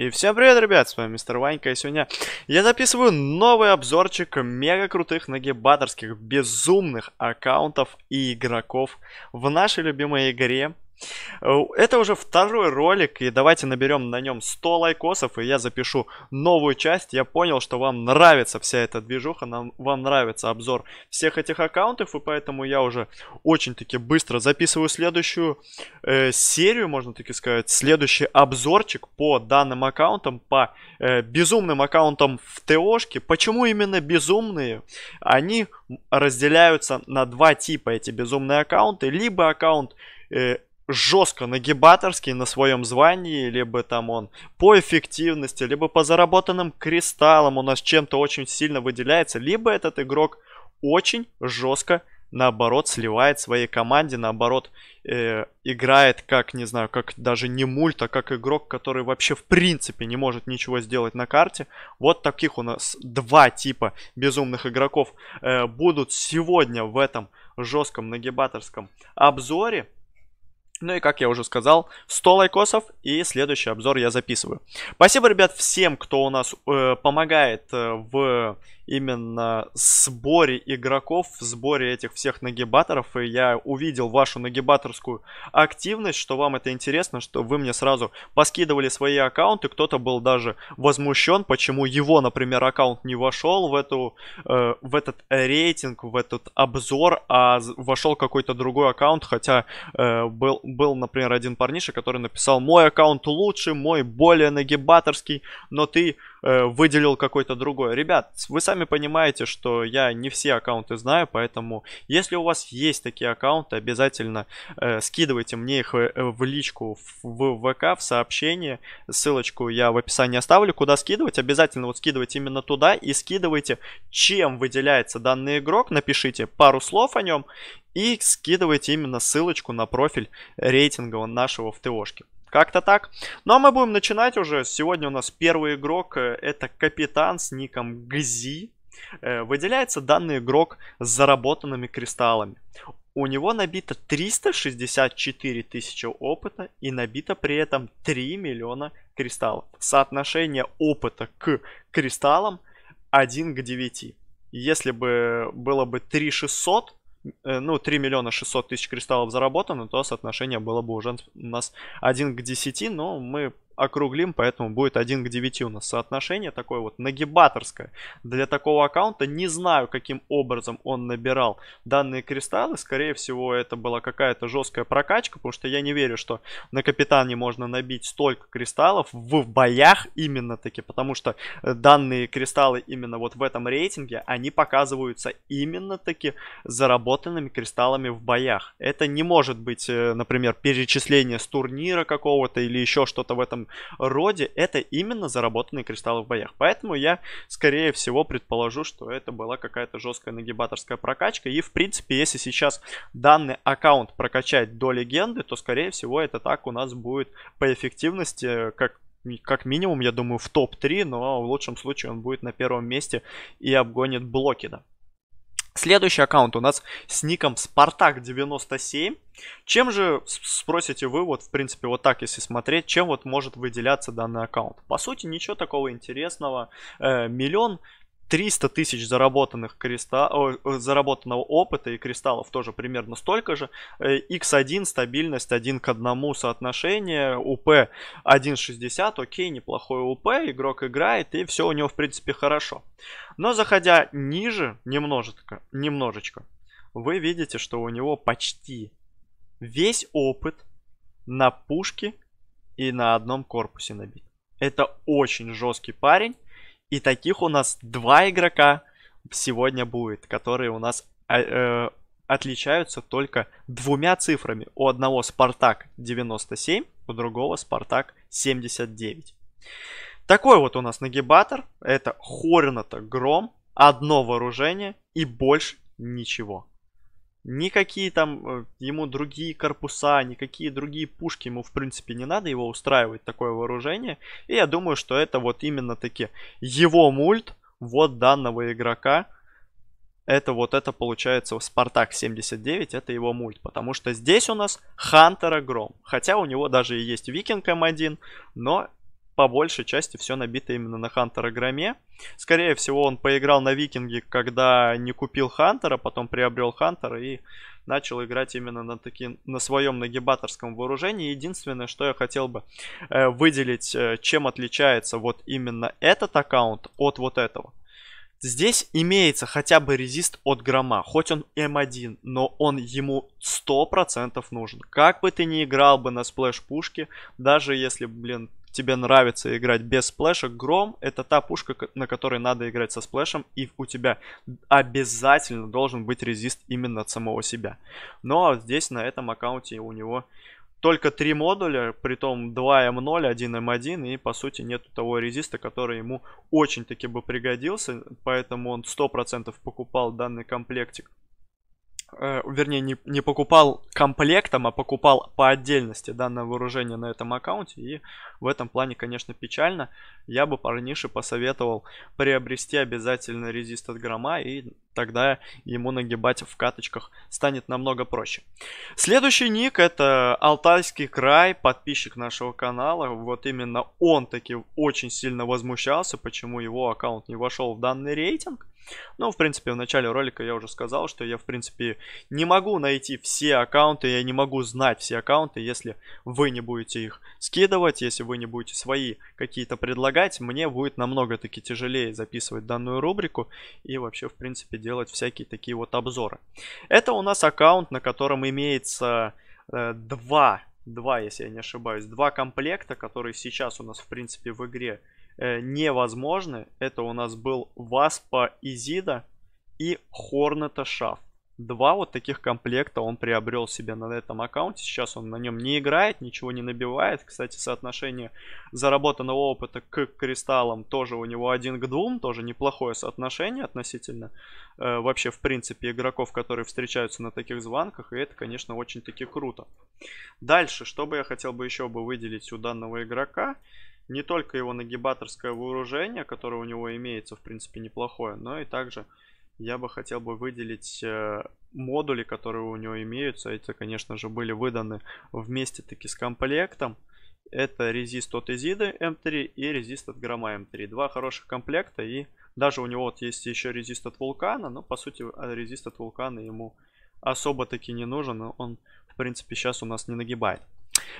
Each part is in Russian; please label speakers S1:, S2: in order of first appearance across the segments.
S1: И всем привет, ребят, с вами Мистер Ванька, и сегодня я записываю новый обзорчик мега крутых нагибаторских, безумных аккаунтов и игроков в нашей любимой игре Э, это уже второй ролик, и давайте наберем на нем 100 лайкосов, и я запишу новую часть. Я понял, что вам нравится вся эта движуха, нам, вам нравится обзор всех этих аккаунтов, и поэтому я уже очень-таки быстро записываю следующую э, серию, можно таки сказать, следующий обзорчик по данным аккаунтам, по э, безумным аккаунтам в ТОшке. Почему именно безумные? Они разделяются на два типа, эти безумные аккаунты. Либо аккаунт... Э, жестко нагибаторский на своем звании, либо там он по эффективности, либо по заработанным кристаллам у нас чем-то очень сильно выделяется, либо этот игрок очень жестко наоборот сливает своей команде, наоборот э, играет как, не знаю, как даже не мульт, а как игрок, который вообще в принципе не может ничего сделать на карте. Вот таких у нас два типа безумных игроков э, будут сегодня в этом жестком нагибаторском обзоре. Ну и, как я уже сказал, 100 лайкосов и следующий обзор я записываю. Спасибо, ребят, всем, кто у нас э, помогает э, в именно сборе игроков, в сборе этих всех нагибаторов, и я увидел вашу нагибаторскую активность, что вам это интересно, что вы мне сразу поскидывали свои аккаунты, кто-то был даже возмущен, почему его, например, аккаунт не вошел в, эту, э, в этот рейтинг, в этот обзор, а вошел какой-то другой аккаунт, хотя э, был, был, например, один парниша, который написал, мой аккаунт лучше, мой более нагибаторский, но ты э, выделил какой-то другой. Ребят, вы сами сами понимаете, что я не все аккаунты знаю, поэтому если у вас есть такие аккаунты, обязательно э, скидывайте мне их э, э, в личку в, в ВК, в сообщение. Ссылочку я в описании оставлю, куда скидывать. Обязательно вот скидывайте именно туда и скидывайте, чем выделяется данный игрок. Напишите пару слов о нем и скидывайте именно ссылочку на профиль рейтингового нашего в ТОшке. Как-то так. Ну а мы будем начинать уже. Сегодня у нас первый игрок. Э, это капитан с ником Гзи. Э, выделяется данный игрок с заработанными кристаллами. У него набито 364 тысячи опыта и набито при этом 3 миллиона кристаллов. Соотношение опыта к кристаллам 1 к 9. Если бы было бы 3600, Э, ну, 3 миллиона 600 тысяч кристаллов заработано, то соотношение было бы уже у нас 1 к 10, но мы округлим, поэтому будет 1 к 9 у нас соотношение такое вот нагибаторское. Для такого аккаунта не знаю, каким образом он набирал данные кристаллы. Скорее всего, это была какая-то жесткая прокачка, потому что я не верю, что на капитане можно набить столько кристаллов в боях именно таки, потому что э, данные кристаллы именно вот в этом рейтинге, они показываются именно таки заработанными кристаллами в боях. Это не может быть, э, например, перечисление с турнира какого-то или еще что-то в этом роде, это именно заработанные кристаллы в боях. Поэтому я, скорее всего, предположу, что это была какая-то жесткая нагибаторская прокачка. И, в принципе, если сейчас данный аккаунт прокачать до легенды, то, скорее всего, это так у нас будет по эффективности, э, как как минимум, я думаю, в топ-3, но в лучшем случае он будет на первом месте и обгонит Блокида. Следующий аккаунт у нас с ником Спартак97. Чем же, спросите вы, вот в принципе вот так если смотреть, чем вот может выделяться данный аккаунт? По сути ничего такого интересного. Э, миллион 300 тысяч заработанных кристалл, э, заработанного опыта и кристаллов тоже примерно столько же. X1 э, стабильность 1 к 1 соотношение, УП 1.60, окей, неплохой УП, игрок играет и все у него в принципе хорошо. Но заходя ниже, немножечко, немножечко вы видите, что у него почти весь опыт на пушке и на одном корпусе набит. Это очень жесткий парень. И таких у нас два игрока сегодня будет, которые у нас а, э, отличаются только двумя цифрами. У одного Спартак 97, у другого Спартак 79. Такой вот у нас нагибатор. Это Хорната Гром, одно вооружение и больше ничего. Никакие там э, ему другие корпуса, никакие другие пушки ему в принципе не надо, его устраивать такое вооружение. И я думаю, что это вот именно таки его мульт, вот данного игрока, это вот это получается Спартак 79, это его мульт. Потому что здесь у нас хантер Гром. Хотя у него даже и есть Викинг М1, но по большей части все набито именно на Хантера Громе. Скорее всего, он поиграл на Викинге, когда не купил Хантера, потом приобрел Хантера и начал играть именно на, таки, на своем нагибаторском вооружении. Единственное, что я хотел бы э, выделить, э, чем отличается вот именно этот аккаунт от вот этого. Здесь имеется хотя бы резист от Грома, хоть он М1, эм но он ему 100% нужен. Как бы ты ни играл бы на сплэш-пушке, даже если, блин, тебе нравится играть без сплэша, Гром это та пушка, на которой надо играть со сплэшем, и у тебя обязательно должен быть резист именно от самого себя. Но ну, а здесь на этом аккаунте у него только три модуля, при том 2М0, 1М1, и по сути нет того резиста, который ему очень-таки бы пригодился, поэтому он 100% покупал данный комплектик э, вернее, не, не покупал комплектом, а покупал по отдельности данное вооружение на этом аккаунте. И в этом плане, конечно, печально. Я бы парнише посоветовал приобрести обязательно резист от грома, и тогда ему нагибать в каточках станет намного проще. Следующий ник это Алтайский край, подписчик нашего канала. Вот именно он таки очень сильно возмущался, почему его аккаунт не вошел в данный рейтинг. Ну, в принципе, в начале ролика я уже сказал, что я, в принципе, не могу найти все аккаунты, я не могу знать все аккаунты, если вы не будете их скидывать, если вы не будете свои какие-то предлагать, мне будет намного таки тяжелее записывать данную рубрику и вообще, в принципе, делать всякие такие вот обзоры. Это у нас аккаунт, на котором имеется э, два два, если я не ошибаюсь, два комплекта, которые сейчас у нас, в принципе, в игре Э, невозможны. Это у нас был Васпа Изида и Хорнета Шаф. Два вот таких комплекта он приобрел себе на этом аккаунте. Сейчас он на нем не играет, ничего не набивает. Кстати, соотношение заработанного опыта к кристаллам тоже у него один к двум. Тоже неплохое соотношение относительно э, вообще, в принципе, игроков, которые встречаются на таких званках. И это, конечно, очень-таки круто. Дальше, что бы я хотел бы еще бы выделить у данного игрока – не только его нагибаторское вооружение, которое у него имеется, в принципе, неплохое, но и также я бы хотел бы выделить э, модули, которые у него имеются. Эти, конечно же, были выданы вместе таки с комплектом. Это резист от Изиды М3 и резист от Грома М3. Два хороших комплекта и даже у него вот есть еще резист от Вулкана, но по сути а резист от Вулкана ему особо таки не нужен. Он в принципе сейчас у нас не нагибает.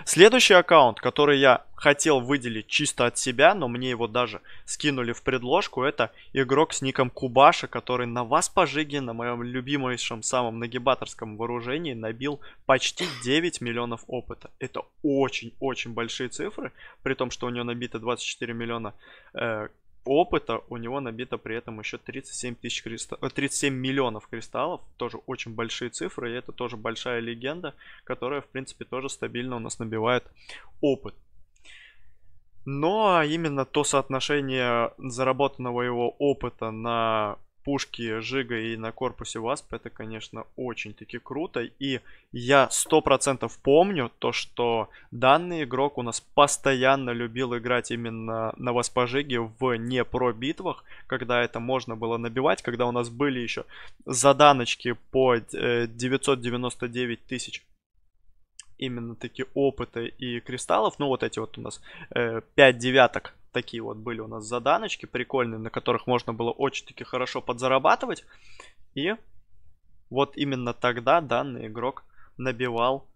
S1: Следующий аккаунт, который я хотел выделить чисто от себя, но мне его даже скинули в предложку, это игрок с ником Кубаша, который на вас пожиги, на моем любимейшем самом нагибаторском вооружении набил почти 9 миллионов опыта. Это очень-очень большие цифры, при том, что у него набито 24 миллиона э, опыта у него набито при этом еще 37, тысяч кристал... 37 э, миллионов кристаллов. Тоже очень большие цифры, и это тоже большая легенда, которая, в принципе, тоже стабильно у нас набивает опыт. Но ну, а именно то соотношение заработанного его опыта на пушки Жига и на корпусе Васп, это, конечно, очень-таки круто. И я 100% помню то, что данный игрок у нас постоянно любил играть именно на Васпа Жиге в не про битвах, когда это можно было набивать, когда у нас были еще заданочки по 999 э, тысяч именно такие опыта и кристаллов. Ну, вот эти вот у нас э, 5 девяток такие вот были у нас заданочки прикольные, на которых можно было очень-таки хорошо подзарабатывать. И вот именно тогда данный игрок набивал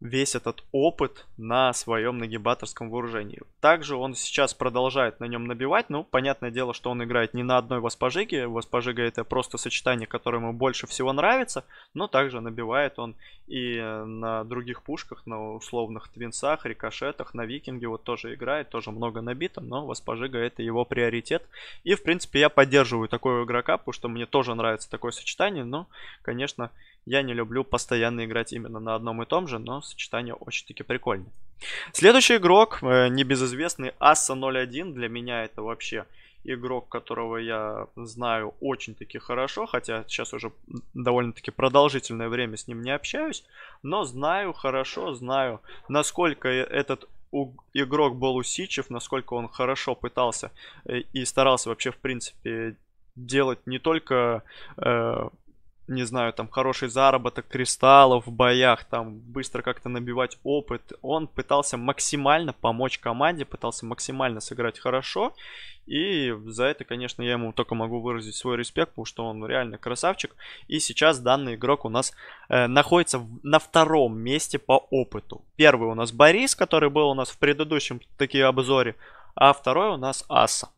S1: весь этот опыт на своем нагибаторском вооружении. Также он сейчас продолжает на нем набивать, ну, понятное дело, что он играет не на одной Воспожиге, Воспожига это просто сочетание, которое ему больше всего нравится, но также набивает он и на других пушках, на условных твинсах, рикошетах, на Викинге вот тоже играет, тоже много набито, но Воспожига это его приоритет. И, в принципе, я поддерживаю такого игрока, потому что мне тоже нравится такое сочетание, но, конечно, я не люблю постоянно играть именно на одном и том же, но сочетание очень-таки прикольное. Следующий игрок, э, небезызвестный Аса 01. Для меня это вообще игрок, которого я знаю очень-таки хорошо, хотя сейчас уже довольно-таки продолжительное время с ним не общаюсь, но знаю хорошо, знаю, насколько э, этот игрок был усидчив, насколько он хорошо пытался э, и старался вообще, в принципе, делать не только э, не знаю, там хороший заработок кристаллов в боях, там быстро как-то набивать опыт. Он пытался максимально помочь команде, пытался максимально сыграть хорошо. И за это, конечно, я ему только могу выразить свой респект, потому что он реально красавчик. И сейчас данный игрок у нас э, находится на втором месте по опыту. Первый у нас Борис, который был у нас в предыдущем таки обзоре, а второй у нас Аса.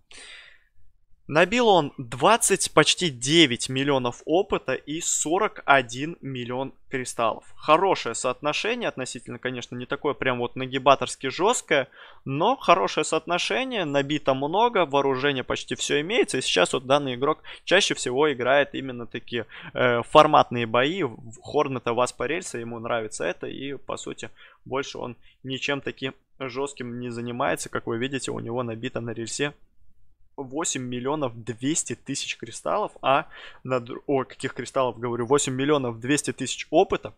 S1: Набил он 20, почти 9 миллионов опыта и 41 миллион кристаллов. Хорошее соотношение, относительно, конечно, не такое прям вот нагибаторски жесткое, но хорошее соотношение, набито много, вооружение почти все имеется, и сейчас вот данный игрок чаще всего играет именно такие э, форматные бои, Хорнета вас по рельса, ему нравится это, и по сути больше он ничем таким жестким не занимается, как вы видите, у него набито на рельсе 8 миллионов 200 тысяч кристаллов, а на... О, каких кристаллов говорю? 8 миллионов 200 тысяч опыта,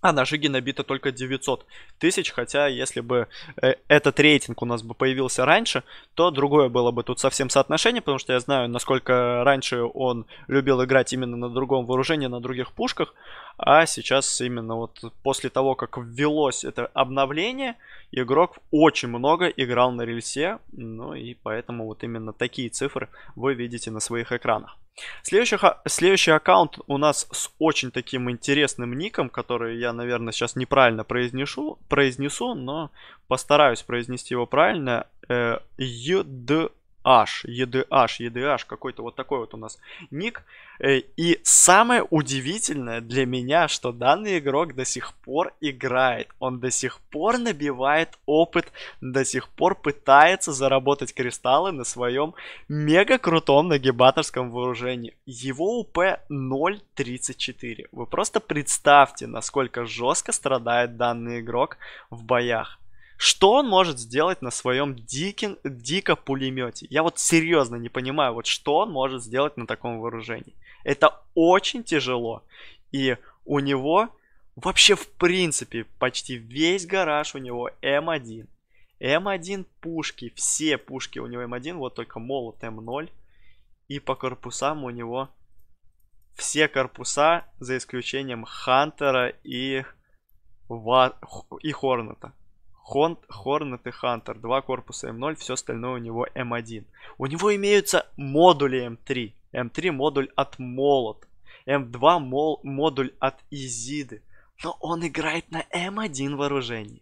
S1: а на Жиге набито только 900 тысяч, хотя если бы э, этот рейтинг у нас бы появился раньше, то другое было бы тут совсем соотношение, потому что я знаю, насколько раньше он любил играть именно на другом вооружении, на других пушках, а сейчас именно вот после того, как ввелось это обновление, игрок очень много играл на рельсе. Ну и поэтому вот именно такие цифры вы видите на своих экранах. Следующий, следующий аккаунт у нас с очень таким интересным ником, который я, наверное, сейчас неправильно произнесу, произнесу но постараюсь произнести его правильно. Э, Юд H, EDH, EDH, какой-то вот такой вот у нас ник. Э, и самое удивительное для меня, что данный игрок до сих пор играет. Он до сих пор набивает опыт, до сих пор пытается заработать кристаллы на своем мега крутом нагибаторском вооружении. Его УП 0.34. Вы просто представьте, насколько жестко страдает данный игрок в боях. Что он может сделать на своем дикин, дико пулемете? Я вот серьезно не понимаю, вот что он может сделать на таком вооружении. Это очень тяжело. И у него вообще в принципе почти весь гараж у него М1. Эм М1 эм пушки, все пушки у него М1, эм вот только молот М0. И по корпусам у него все корпуса, за исключением Хантера и, Ва... и Хорнета. Хон, Hornet и Hunter. Два корпуса М0, все остальное у него М1. У него имеются модули М3. М3 модуль от Молот. М2 мол, модуль от Изиды. Но он играет на М1 вооружении.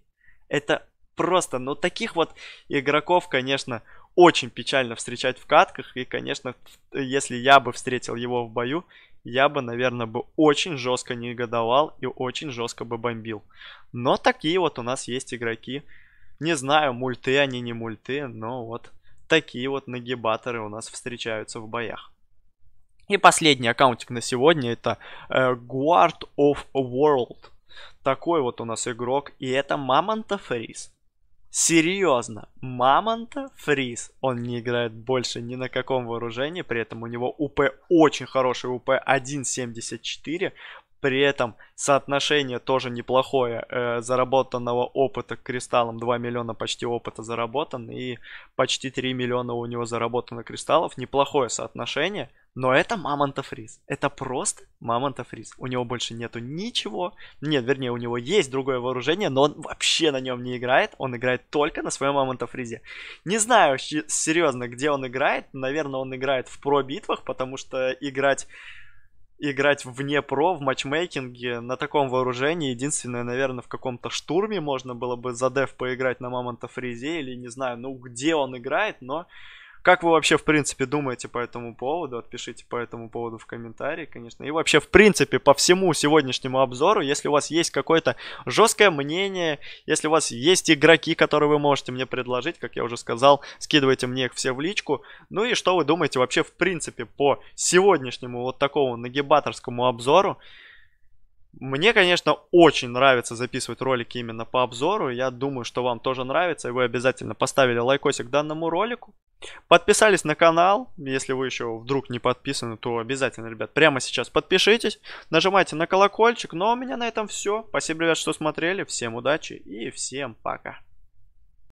S1: Это просто, ну таких вот игроков, конечно, очень печально встречать в катках. И, конечно, если я бы встретил его в бою, я бы, наверное, бы очень жестко негодовал и очень жестко бы бомбил. Но такие вот у нас есть игроки. Не знаю, мульты они, не мульты, но вот такие вот нагибаторы у нас встречаются в боях. И последний аккаунтик на сегодня это э, Guard of World. Такой вот у нас игрок. И это Мамонта Фейс. Серьезно, Мамонта Фриз, он не играет больше ни на каком вооружении, при этом у него УП очень хороший, УП 1.74, при этом соотношение тоже неплохое э, заработанного опыта к кристаллам. 2 миллиона почти опыта заработан и почти 3 миллиона у него заработано кристаллов. Неплохое соотношение, но это Мамонтов Рис. Это просто Мамонтов Рис. У него больше нету ничего. Нет, вернее, у него есть другое вооружение, но он вообще на нем не играет. Он играет только на своем Мамонтов Ризе. Не знаю серьезно, где он играет. Наверное, он играет в про-битвах, потому что играть играть вне про, в матчмейкинге на таком вооружении. Единственное, наверное, в каком-то штурме можно было бы за деф поиграть на Мамонта Фризе или, не знаю, ну, где он играет, но как вы вообще, в принципе, думаете по этому поводу? Отпишите по этому поводу в комментарии, конечно. И вообще, в принципе, по всему сегодняшнему обзору, если у вас есть какое-то жесткое мнение, если у вас есть игроки, которые вы можете мне предложить, как я уже сказал, скидывайте мне их все в личку. Ну и что вы думаете вообще, в принципе, по сегодняшнему вот такому нагибаторскому обзору? Мне, конечно, очень нравится записывать ролики именно по обзору. Я думаю, что вам тоже нравится. И вы обязательно поставили лайкосик данному ролику. Подписались на канал. Если вы еще вдруг не подписаны, то обязательно, ребят, прямо сейчас подпишитесь. Нажимайте на колокольчик. Но ну, а у меня на этом все. Спасибо, ребят, что смотрели. Всем удачи и всем пока.